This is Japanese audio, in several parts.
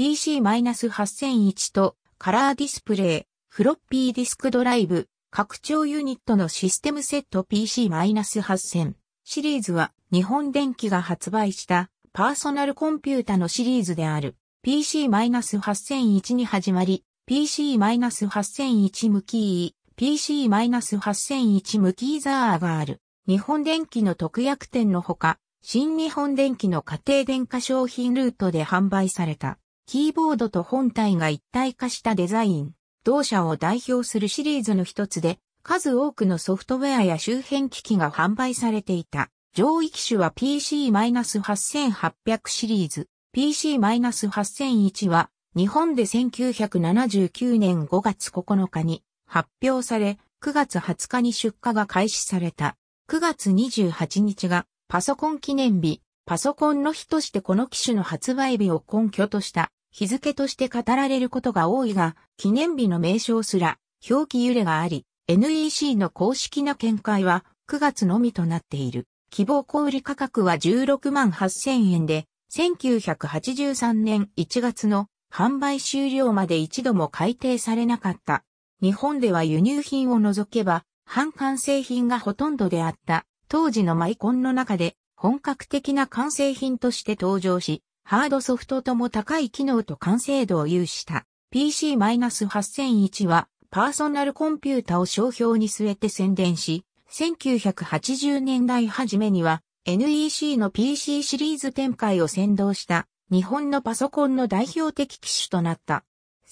PC-8001 とカラーディスプレイ、フロッピーディスクドライブ、拡張ユニットのシステムセット PC-8000 シリーズは日本電機が発売したパーソナルコンピュータのシリーズである PC-8001 に始まり PC-8001 向き PC-8001 向きーザーがある日本電機の特約店のほか新日本電機の家庭電化商品ルートで販売された。キーボードと本体が一体化したデザイン、同社を代表するシリーズの一つで、数多くのソフトウェアや周辺機器が販売されていた。上位機種は PC-8800 シリーズ。PC-8001 は日本で1979年5月9日に発表され、9月20日に出荷が開始された。9月28日がパソコン記念日、パソコンの日としてこの機種の発売日を根拠とした日付として語られることが多いが、記念日の名称すら表記揺れがあり、NEC の公式な見解は9月のみとなっている。希望小売価格は16万8000円で、1983年1月の販売終了まで一度も改定されなかった。日本では輸入品を除けば、半完成品がほとんどであった。当時のマイコンの中で、本格的な完成品として登場し、ハードソフトとも高い機能と完成度を有した PC-8001 はパーソナルコンピュータを商標に据えて宣伝し、1980年代初めには NEC の PC シリーズ展開を先導した日本のパソコンの代表的機種となった。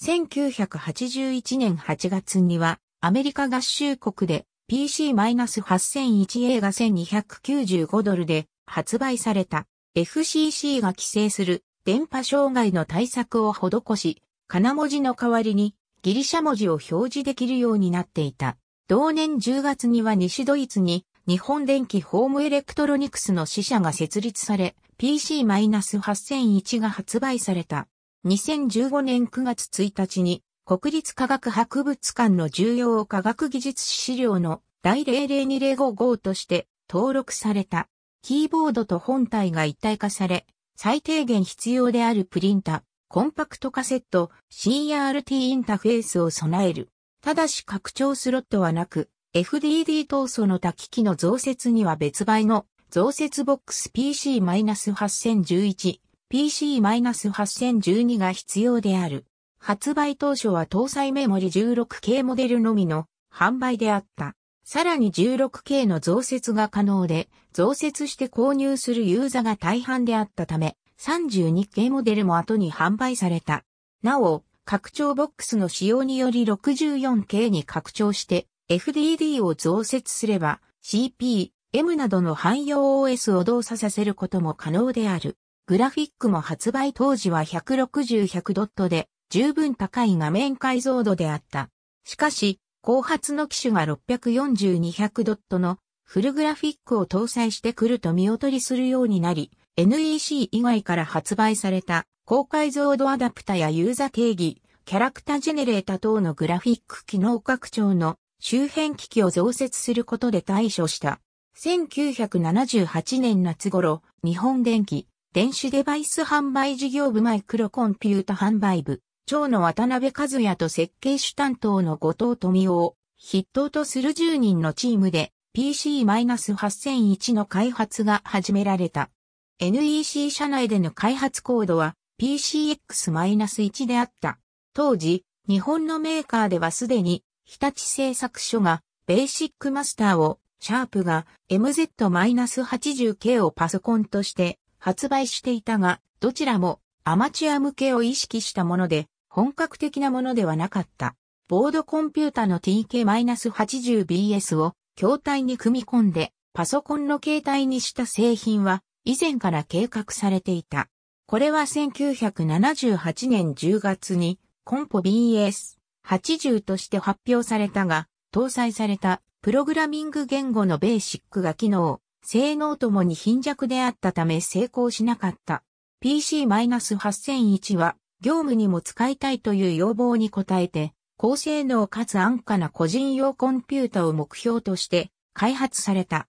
1981年8月にはアメリカ合衆国で PC-8001A が1295ドルで発売された。FCC が規制する電波障害の対策を施し、金文字の代わりにギリシャ文字を表示できるようになっていた。同年10月には西ドイツに日本電機ホームエレクトロニクスの支社が設立され、PC-8001 が発売された。2015年9月1日に国立科学博物館の重要科学技術資料の第00205号として登録された。キーボードと本体が一体化され、最低限必要であるプリンタ、コンパクトカセット、CRT インタフェースを備える。ただし拡張スロットはなく、FDD 等争の多機器の増設には別売の増設ボックス PC-8011、PC-8012 が必要である。発売当初は搭載メモリ 16K モデルのみの販売であった。さらに 16K の増設が可能で、増設して購入するユーザーが大半であったため、32K モデルも後に販売された。なお、拡張ボックスの使用により 64K に拡張して FDD を増設すれば CP、M などの汎用 OS を動作させることも可能である。グラフィックも発売当時は160、100ドットで十分高い画面解像度であった。しかし、後発の機種が640-200ドットのフルグラフィックを搭載してくると見劣りするようになり、NEC 以外から発売された高解像度アダプタやユーザ定義、キャラクタジェネレータ等のグラフィック機能拡張の周辺機器を増設することで対処した。1978年夏頃、日本電機、電子デバイス販売事業部マイクロコンピュータ販売部、長の渡辺和也と設計主担当の後藤富夫を筆頭とする10人のチームで PC-8001 の開発が始められた。NEC 社内での開発コードは PCX-1 であった。当時、日本のメーカーではすでに日立製作所がベーシックマスターを、シャープが MZ-80K をパソコンとして発売していたが、どちらもアマチュア向けを意識したもので、本格的なものではなかった。ボードコンピュータの TK-80BS を筐体に組み込んでパソコンの携帯にした製品は以前から計画されていた。これは1978年10月にコンポ BS80 として発表されたが、搭載されたプログラミング言語のベーシックが機能、性能ともに貧弱であったため成功しなかった。PC-8001 は業務にも使いたいという要望に応えて、高性能かつ安価な個人用コンピュータを目標として開発された。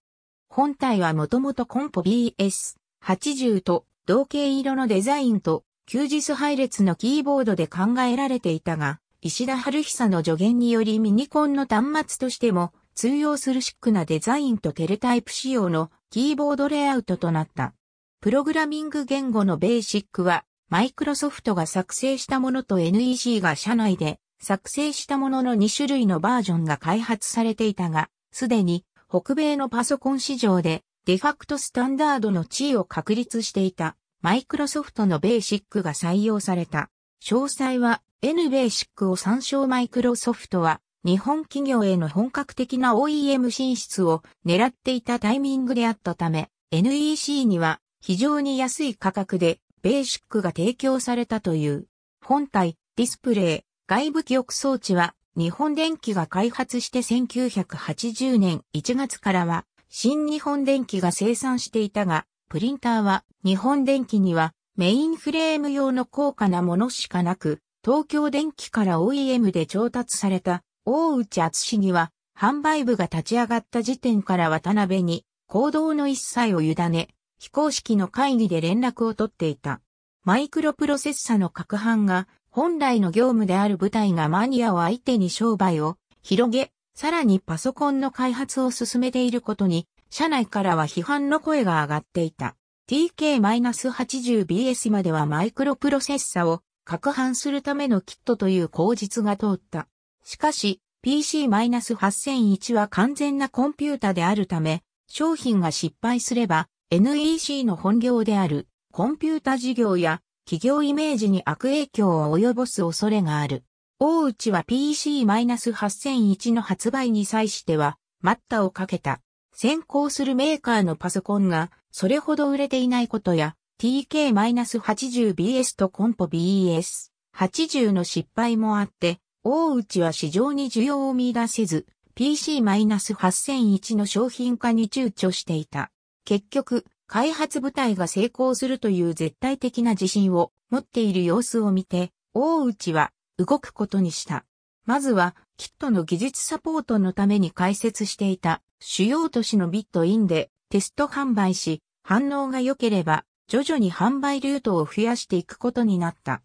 本体はもともとコンポ BS80 と同型色のデザインと休日配列のキーボードで考えられていたが、石田春久の助言によりミニコンの端末としても通用するシックなデザインとテレタイプ仕様のキーボードレイアウトとなった。プログラミング言語のベーシックはマイクロソフトが作成したものと NEC が社内で作成したものの2種類のバージョンが開発されていたが、すでに北米のパソコン市場でデファクトスタンダードの地位を確立していたマイクロソフトのベーシックが採用された。詳細は N ベーシックを参照マイクロソフトは日本企業への本格的な OEM 進出を狙っていたタイミングであったため NEC には非常に安い価格でベーシックが提供されたという。本体、ディスプレイ、外部記憶装置は日本電機が開発して1980年1月からは新日本電機が生産していたが、プリンターは日本電機にはメインフレーム用の高価なものしかなく、東京電機から OEM で調達された大内厚氏には販売部が立ち上がった時点から渡辺に行動の一切を委ね、非公式の会議で連絡を取っていた。マイクロプロセッサの各班が本来の業務である部隊がマニアを相手に商売を広げ、さらにパソコンの開発を進めていることに、社内からは批判の声が上がっていた。TK-80BS まではマイクロプロセッサを拡販するためのキットという口実が通った。しかし、PC-8001 は完全なコンピュータであるため、商品が失敗すれば、NEC の本業であるコンピュータ事業や企業イメージに悪影響を及ぼす恐れがある。大内は PC-8001 の発売に際しては待ったをかけた。先行するメーカーのパソコンがそれほど売れていないことや TK-80BS とコンポ b s 8 0の失敗もあって、大内は市場に需要を見出せず、PC-8001 の商品化に躊躇していた。結局、開発部隊が成功するという絶対的な自信を持っている様子を見て、大内は動くことにした。まずは、キットの技術サポートのために開設していた主要都市のビットインでテスト販売し、反応が良ければ徐々に販売ルートを増やしていくことになった。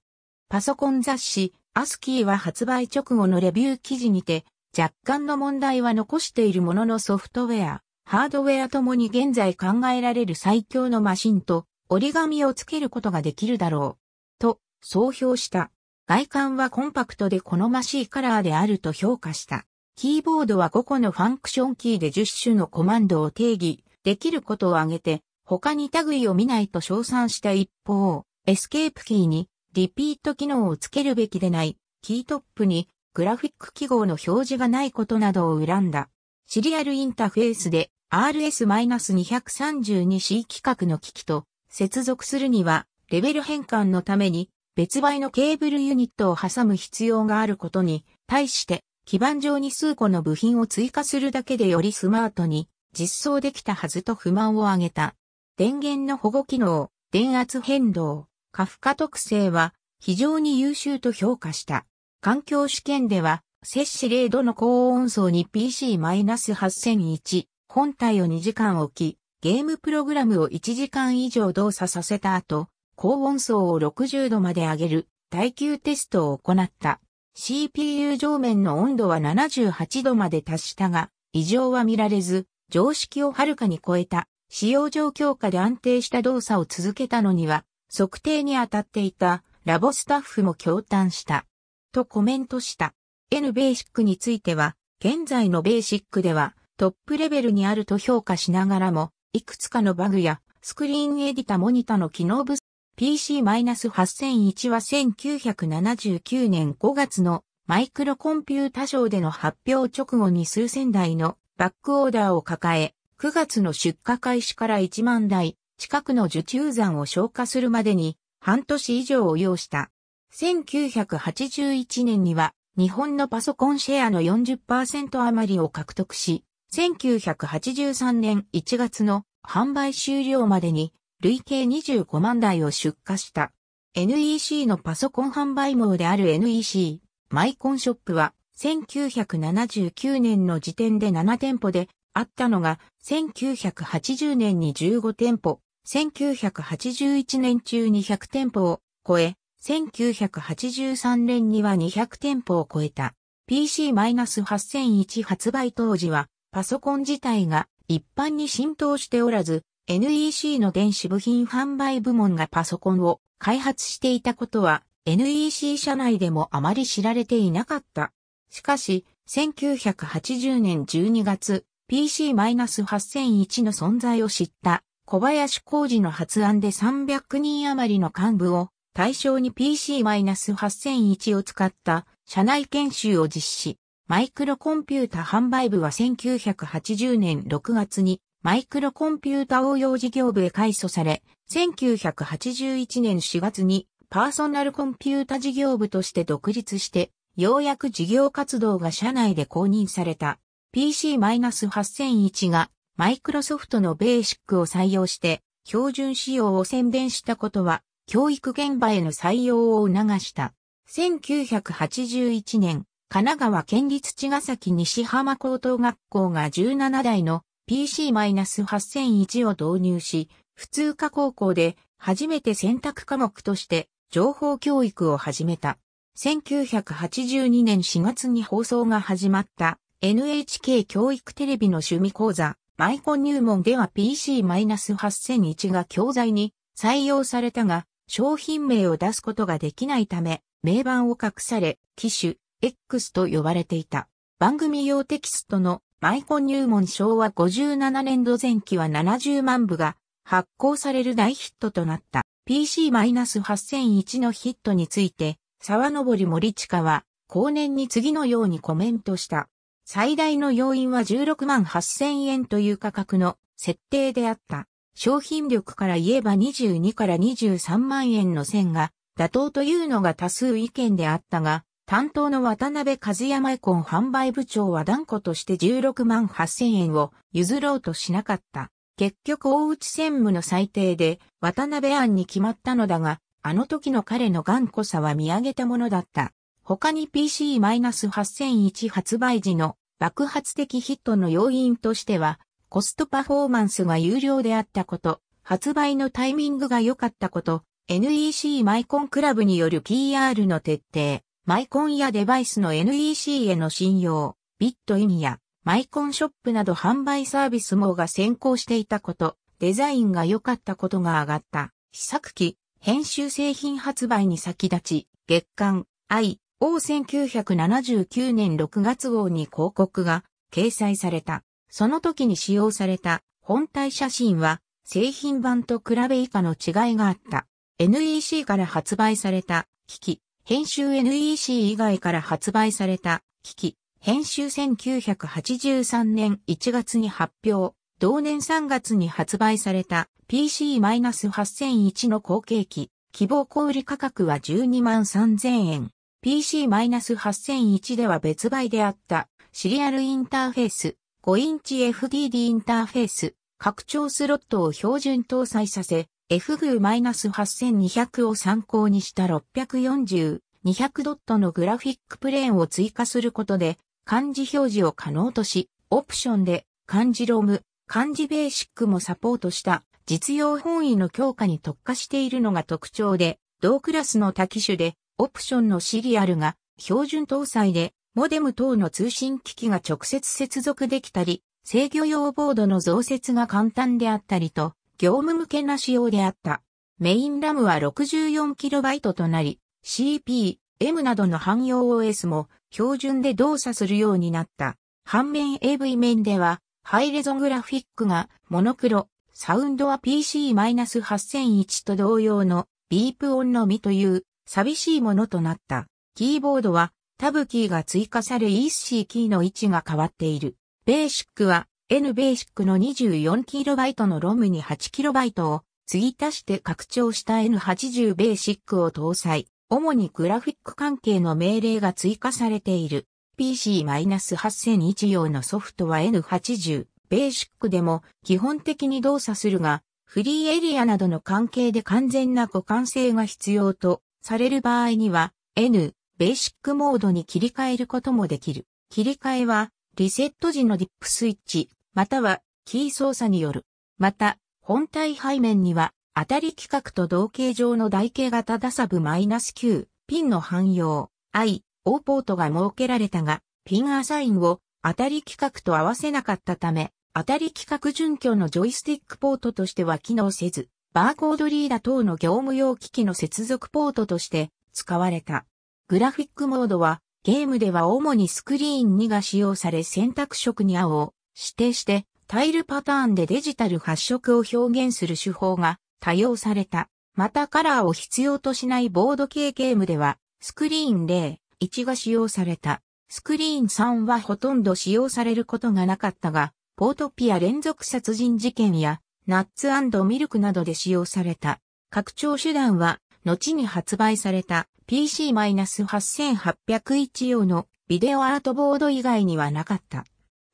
パソコン雑誌、アスキーは発売直後のレビュー記事にて、若干の問題は残しているもののソフトウェア、ハードウェアともに現在考えられる最強のマシンと折り紙をつけることができるだろう。と、総評した。外観はコンパクトで好ましいカラーであると評価した。キーボードは5個のファンクションキーで10種のコマンドを定義できることを挙げて、他に類を見ないと称賛した一方、エスケープキーにリピート機能をつけるべきでない、キートップにグラフィック記号の表示がないことなどを恨んだ。シリアルインターフェースで RS-232C 規格の機器と接続するには、レベル変換のために別売のケーブルユニットを挟む必要があることに、対して基板上に数個の部品を追加するだけでよりスマートに実装できたはずと不満を挙げた。電源の保護機能、電圧変動、過負荷特性は非常に優秀と評価した。環境試験では、摂氏0度の高温層に PC-8001 本体を2時間置き、ゲームプログラムを1時間以上動作させた後、高音層を60度まで上げる耐久テストを行った。CPU 上面の温度は78度まで達したが、異常は見られず、常識をはるかに超えた、使用状況下で安定した動作を続けたのには、測定に当たっていたラボスタッフも驚嘆した。とコメントした。N ベーシックについては、現在のベーシックでは、トップレベルにあると評価しながらも、いくつかのバグやスクリーンエディタモニタの機能足、PC-8001 は1979年5月のマイクロコンピュータ賞での発表直後に数千台のバックオーダーを抱え、9月の出荷開始から1万台近くの受注残を消化するまでに半年以上を要した。1981年には日本のパソコンシェアの40%余りを獲得し、1983年1月の販売終了までに累計25万台を出荷した。NEC のパソコン販売網である NEC マイコンショップは1979年の時点で7店舗であったのが1980年に15店舗、1981年中200店舗を超え、1983年には200店舗を超えた。PC-8001 発売当時はパソコン自体が一般に浸透しておらず、NEC の電子部品販売部門がパソコンを開発していたことは NEC 社内でもあまり知られていなかった。しかし、1980年12月、PC-8001 の存在を知った小林浩二の発案で300人余りの幹部を対象に PC-8001 を使った社内研修を実施。マイクロコンピュータ販売部は1980年6月にマイクロコンピュータ応用事業部へ改組され、1981年4月にパーソナルコンピュータ事業部として独立して、ようやく事業活動が社内で公認された PC-8001 がマイクロソフトのベーシックを採用して標準仕様を宣伝したことは教育現場への採用を促した。1981年神奈川県立茅ヶ崎西浜高等学校が17台の PC-8001 を導入し、普通科高校で初めて選択科目として情報教育を始めた。1982年4月に放送が始まった NHK 教育テレビの趣味講座、マイコン入門では PC-8001 が教材に採用されたが、商品名を出すことができないため、名盤を隠され、機種、X と呼ばれていた。番組用テキストのマイコン入門昭和57年度前期は70万部が発行される大ヒットとなった PC-8001 のヒットについて沢登森近は後年に次のようにコメントした。最大の要因は16万8000円という価格の設定であった。商品力から言えば22から23万円の線が妥当というのが多数意見であったが、担当の渡辺和山エコン販売部長は断固として16万8000円を譲ろうとしなかった。結局大内専務の裁定で渡辺案に決まったのだが、あの時の彼の頑固さは見上げたものだった。他に PC-8001 発売時の爆発的ヒットの要因としては、コストパフォーマンスが有料であったこと、発売のタイミングが良かったこと、NEC マイコンクラブによる PR の徹底、マイコンやデバイスの NEC への信用、ビットインやマイコンショップなど販売サービス網が先行していたこと、デザインが良かったことが上がった。試作機、編集製品発売に先立ち、月間 IO1979 年6月号に広告が掲載された。その時に使用された本体写真は製品版と比べ以下の違いがあった。NEC から発売された機器、編集 NEC 以外から発売された機器、編集1983年1月に発表、同年3月に発売された PC-8001 の後継機、希望小売価格は12万3000円。PC-8001 では別売であったシリアルインターフェース、5インチ FDD インターフェース、拡張スロットを標準搭載させ、F グー -8200 を参考にした640、200ドットのグラフィックプレーンを追加することで、漢字表示を可能とし、オプションで漢字ロム、漢字ベーシックもサポートした実用本位の強化に特化しているのが特徴で、同クラスの多機種でオプションのシリアルが標準搭載で、モデム等の通信機器が直接接続できたり、制御用ボードの増設が簡単であったりと、業務向けな仕様であった。メインラムは 64KB となり、CP、M などの汎用 OS も標準で動作するようになった。反面 AV 面では、ハイレゾグラフィックがモノクロ、サウンドは PC-8001 と同様のビープ音のみという寂しいものとなった。キーボードはタブキーが追加され EC キーの位置が変わっている。ベーシックは N ベーシックの 24KB の ROM に 8KB を継ぎ足して拡張した N80 ベーシックを搭載。主にグラフィック関係の命令が追加されている。PC-8001 用のソフトは N80 ベーシックでも基本的に動作するが、フリーエリアなどの関係で完全な互換性が必要とされる場合には N ベーシックモードに切り替えることもできる。切り替えはリセット時のディップスイッチ、またはキー操作による。また、本体背面には、当たり規格と同型上の台形型ダサブ -9、ピンの汎用、I、O ポートが設けられたが、ピンアサインを当たり規格と合わせなかったため、当たり規格準拠のジョイスティックポートとしては機能せず、バーコードリーダー等の業務用機器の接続ポートとして使われた。グラフィックモードは、ゲームでは主にスクリーン2が使用され選択色に青、指定してタイルパターンでデジタル発色を表現する手法が多用された。またカラーを必要としないボード系ゲームではスクリーン0、1が使用された。スクリーン3はほとんど使用されることがなかったが、ポートピア連続殺人事件やナッツミルクなどで使用された。拡張手段は後に発売された PC-8801 用のビデオアートボード以外にはなかった。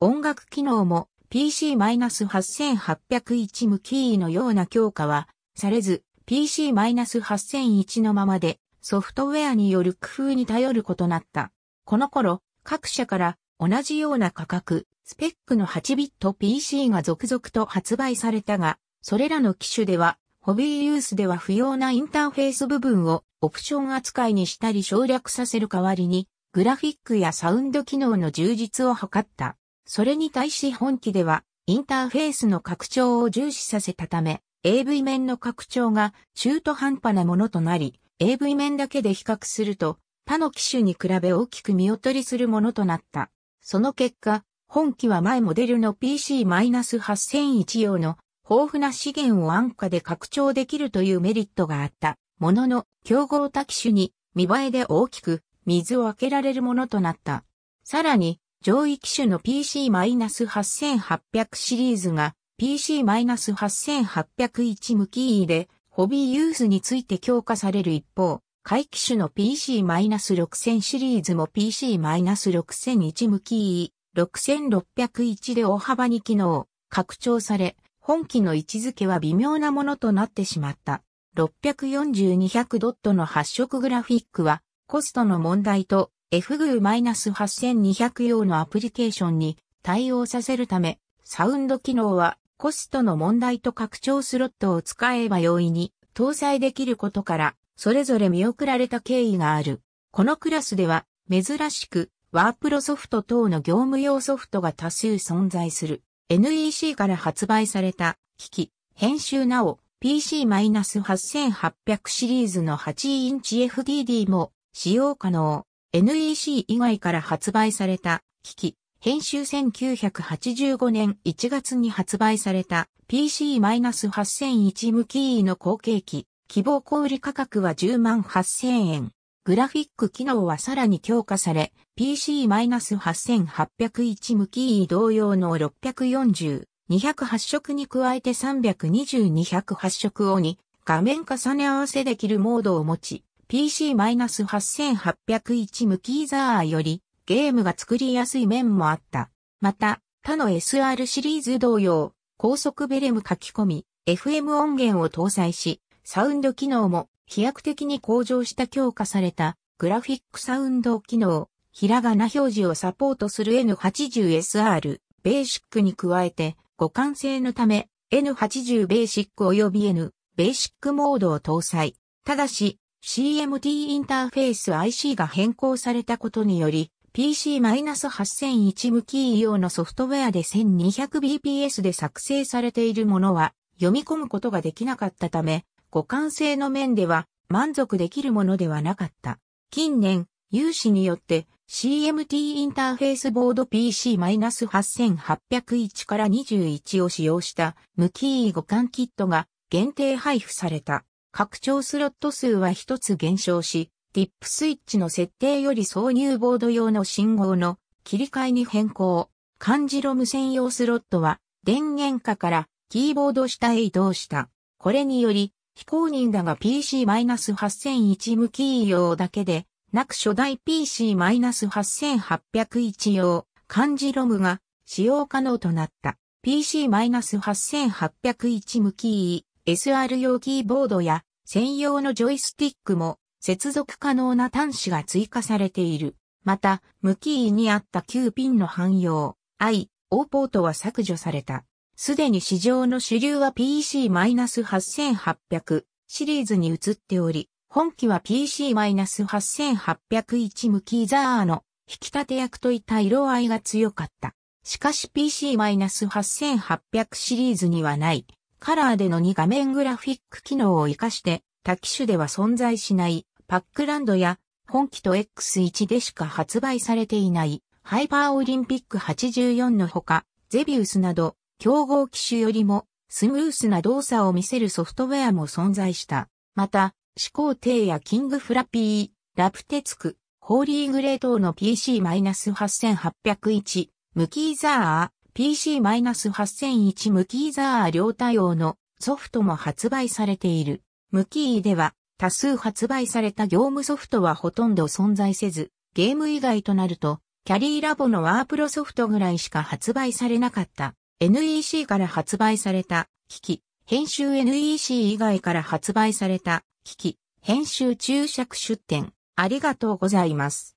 音楽機能も PC-8801 無キーのような強化はされず PC-8001 のままでソフトウェアによる工夫に頼ることなった。この頃、各社から同じような価格、スペックの8ビット PC が続々と発売されたが、それらの機種では、ホビーユースでは不要なインターフェース部分をオプション扱いにしたり省略させる代わりに、グラフィックやサウンド機能の充実を図った。それに対し本機では、インターフェースの拡張を重視させたため、AV 面の拡張が中途半端なものとなり、AV 面だけで比較すると、他の機種に比べ大きく見劣りするものとなった。その結果、本機は前モデルの PC-8001 用の豊富な資源を安価で拡張できるというメリットがあった。ものの、競合他機種に見栄えで大きく水を開けられるものとなった。さらに、上位機種の PC-8800 シリーズが PC-8801 向き E でホビーユースについて強化される一方、回機種の PC-6000 シリーズも PC-6001 向き E、6601で大幅に機能、拡張され、本機の位置づけは微妙なものとなってしまった。6 4 2 0 0ドットの発色グラフィックは、コストの問題と FGU-8200 用のアプリケーションに対応させるため、サウンド機能はコストの問題と拡張スロットを使えば容易に搭載できることから、それぞれ見送られた経緯がある。このクラスでは、珍しく、ワープロソフト等の業務用ソフトが多数存在する。NEC から発売された、機器、編集なお、PC-8800 シリーズの8インチ FDD も使用可能。NEC 以外から発売された機器、編集1985年1月に発売された PC-8001 向キーの後継機、希望小売価格は10万8000円。グラフィック機能はさらに強化され、PC-8801 向キー同様の640、208色に加えて320、208色を2画面重ね合わせできるモードを持ち、PC-8801 無キーザーよりゲームが作りやすい面もあった。また、他の SR シリーズ同様、高速ベレム書き込み、FM 音源を搭載し、サウンド機能も飛躍的に向上した強化されたグラフィックサウンド機能、ひらがな表示をサポートする N80SR、ベーシックに加えて、互換性のため N80 ベーシック及び N ベーシックモードを搭載。ただし、CMT インターフェース IC が変更されたことにより、PC-8001 向き用のソフトウェアで 1200bps で作成されているものは読み込むことができなかったため、互換性の面では満足できるものではなかった。近年、有志によって CMT インターフェースボード PC-8801 から21を使用した無キー互換キットが限定配布された。拡張スロット数は一つ減少し、ティップスイッチの設定より挿入ボード用の信号の切り替えに変更。漢字ロム専用スロットは電源下からキーボード下へ移動した。これにより、非公認だが PC-8001 無キー用だけで、なく初代 PC-8801 用漢字ロムが使用可能となった。PC-8801 無キー。SR 用キーボードや専用のジョイスティックも接続可能な端子が追加されている。また、無キーにあった9ピンの汎用、I、O ポートは削除された。すでに市場の主流は PC-8800 シリーズに移っており、本機は PC-8801 無キーザーの引き立て役といった色合いが強かった。しかし PC-8800 シリーズにはないカラーでの2画面グラフィック機能を活かして、多機種では存在しない、パックランドや、本機と X1 でしか発売されていない、ハイパーオリンピック84のほか、ゼビウスなど、競合機種よりも、スムースな動作を見せるソフトウェアも存在した。また、始皇帝やキングフラピー、ラプテツク、ホーリーグレー等の PC-8801、ムキーザー、PC-8001 無キーザー両対応のソフトも発売されている。無キーでは多数発売された業務ソフトはほとんど存在せず、ゲーム以外となると、キャリーラボのワープロソフトぐらいしか発売されなかった。NEC から発売された機器、編集 NEC 以外から発売された機器、編集注釈出展。ありがとうございます。